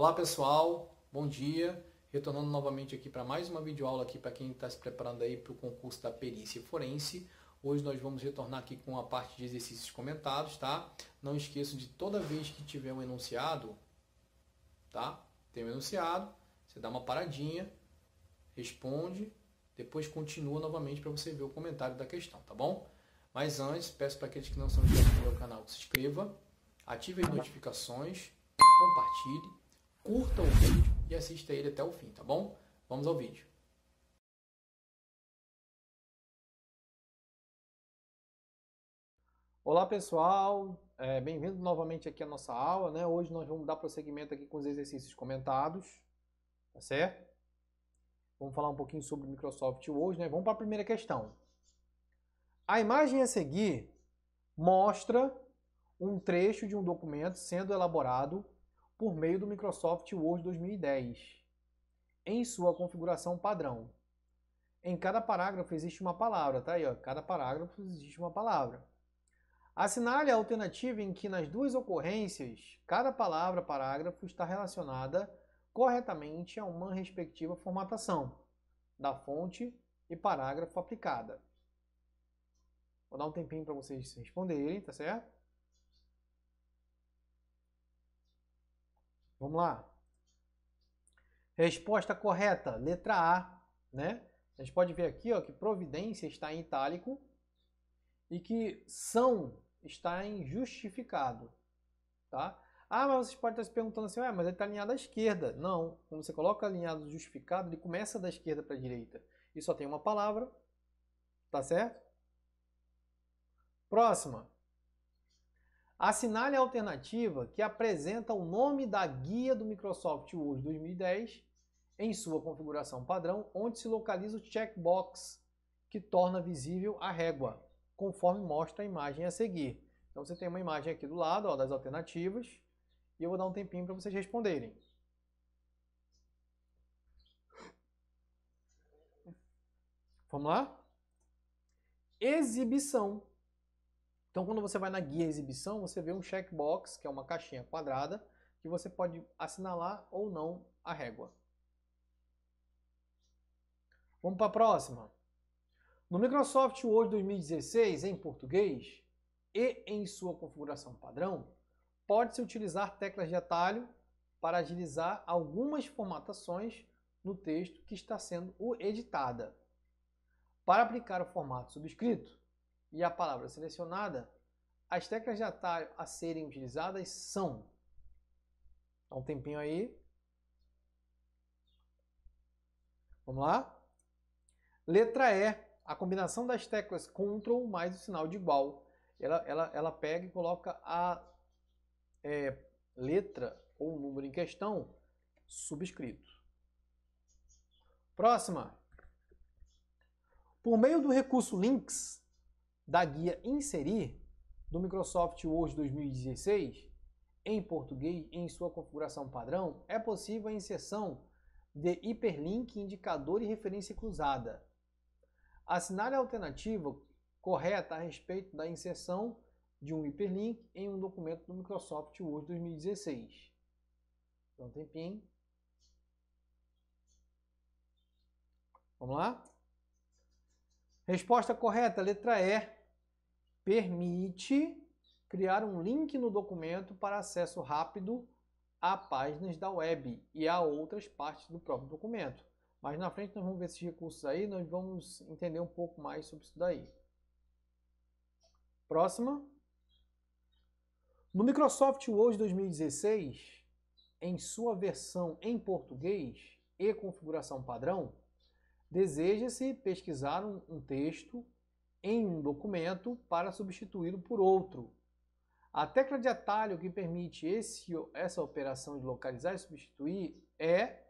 Olá pessoal, bom dia. Retornando novamente aqui para mais uma videoaula aqui para quem está se preparando aí para o concurso da perícia forense. Hoje nós vamos retornar aqui com a parte de exercícios comentados, tá? Não esqueça de toda vez que tiver um enunciado, tá? Tem um enunciado, você dá uma paradinha, responde, depois continua novamente para você ver o comentário da questão, tá bom? Mas antes, peço para aqueles que não são inscritos no meu canal que se inscreva, ative as notificações, compartilhe curta o vídeo e assista ele até o fim, tá bom? Vamos ao vídeo. Olá pessoal, é, bem-vindo novamente aqui à nossa aula, né? Hoje nós vamos dar prosseguimento aqui com os exercícios comentados, tá certo? Vamos falar um pouquinho sobre o Microsoft Word, né? Vamos para a primeira questão. A imagem a seguir mostra um trecho de um documento sendo elaborado por meio do Microsoft Word 2010, em sua configuração padrão. Em cada parágrafo existe uma palavra, tá aí, ó. Cada parágrafo existe uma palavra. Assinale a alternativa em que nas duas ocorrências, cada palavra, parágrafo está relacionada corretamente a uma respectiva formatação da fonte e parágrafo aplicada. Vou dar um tempinho para vocês responderem, tá certo? Vamos lá. Resposta correta, letra A, né? A gente pode ver aqui ó, que providência está em itálico e que são está em justificado, tá? Ah, mas vocês podem estar se perguntando assim, ah, mas ele está alinhado à esquerda. Não, quando você coloca alinhado justificado, ele começa da esquerda para a direita. E só tem uma palavra, tá certo? Próxima. Assinale a alternativa que apresenta o nome da guia do Microsoft Word 2010 em sua configuração padrão, onde se localiza o checkbox que torna visível a régua, conforme mostra a imagem a seguir. Então você tem uma imagem aqui do lado ó, das alternativas e eu vou dar um tempinho para vocês responderem. Vamos lá? Exibição então, quando você vai na guia exibição, você vê um checkbox, que é uma caixinha quadrada, que você pode assinalar ou não a régua. Vamos para a próxima. No Microsoft Word 2016, em português, e em sua configuração padrão, pode-se utilizar teclas de atalho para agilizar algumas formatações no texto que está sendo editada. Para aplicar o formato subscrito, e a palavra selecionada, as teclas de atalho a serem utilizadas são. Dá um tempinho aí. Vamos lá? Letra E. A combinação das teclas CTRL mais o sinal de igual. Ela, ela, ela pega e coloca a é, letra ou número em questão subscrito. Próxima. Por meio do recurso links, da guia Inserir do Microsoft Word 2016 em português em sua configuração padrão, é possível a inserção de hiperlink, indicador e referência cruzada. Assinale a alternativa correta a respeito da inserção de um hiperlink em um documento do Microsoft Word 2016. Então um tempinho. Vamos lá? Resposta correta, letra E, permite criar um link no documento para acesso rápido a páginas da web e a outras partes do próprio documento. Mas na frente nós vamos ver esses recursos aí, nós vamos entender um pouco mais sobre isso daí. Próxima. No Microsoft Word 2016, em sua versão em português e configuração padrão, deseja-se pesquisar um, um texto em um documento para substituí-lo por outro. A tecla de atalho que permite esse, essa operação de localizar e substituir é...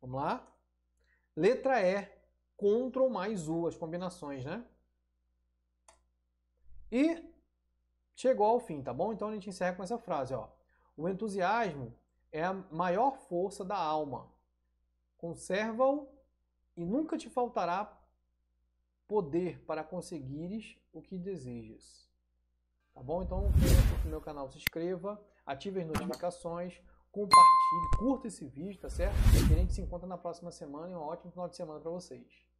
Vamos lá? Letra E, Ctrl mais U, as combinações, né? E chegou ao fim, tá bom? Então a gente encerra com essa frase, ó. O entusiasmo é a maior força da alma. Conserva-o e nunca te faltará poder para conseguires o que desejas. Tá bom? Então, no meu canal se inscreva, ative as notificações, compartilhe, curta esse vídeo, tá certo? E a gente se encontra na próxima semana e um ótimo final de semana para vocês.